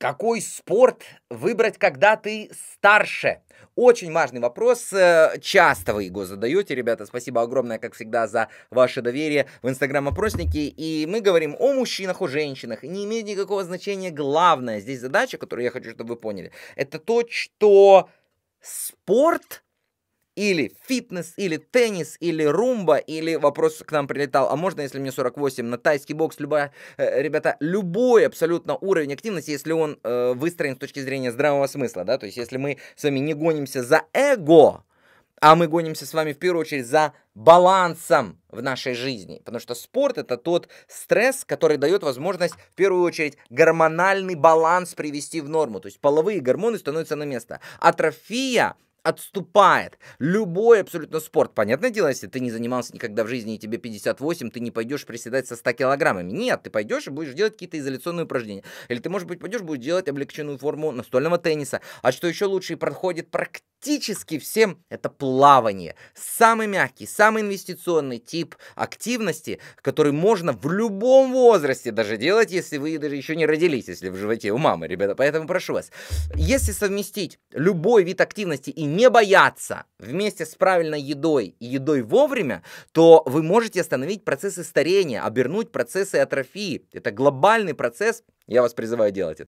Какой спорт выбрать, когда ты старше? Очень важный вопрос. Э, часто вы его задаете, ребята. Спасибо огромное, как всегда, за ваше доверие в инстаграм опросники. И мы говорим о мужчинах, о женщинах. Не имеет никакого значения. Главное здесь задача, которую я хочу, чтобы вы поняли, это то, что спорт или фитнес, или теннис, или румба, или вопрос к нам прилетал, а можно, если мне 48, на тайский бокс, любая, э, ребята, любой абсолютно уровень активности, если он э, выстроен с точки зрения здравого смысла, да, то есть если мы с вами не гонимся за эго, а мы гонимся с вами в первую очередь за балансом в нашей жизни. Потому что спорт это тот стресс, который дает возможность в первую очередь гормональный баланс привести в норму. То есть половые гормоны становятся на место. Атрофия отступает. Любой абсолютно спорт. Понятное дело, если ты не занимался никогда в жизни, и тебе 58, ты не пойдешь приседать со 100 килограммами. Нет, ты пойдешь и будешь делать какие-то изоляционные упражнения. Или ты, может быть, пойдешь, будешь делать облегченную форму настольного тенниса. А что еще лучше, и проходит практически практически всем это плавание. Самый мягкий, самый инвестиционный тип активности, который можно в любом возрасте даже делать, если вы даже еще не родились, если в животе у мамы, ребята. Поэтому прошу вас, если совместить любой вид активности и не бояться вместе с правильной едой и едой вовремя, то вы можете остановить процессы старения, обернуть процессы атрофии. Это глобальный процесс, я вас призываю делать это.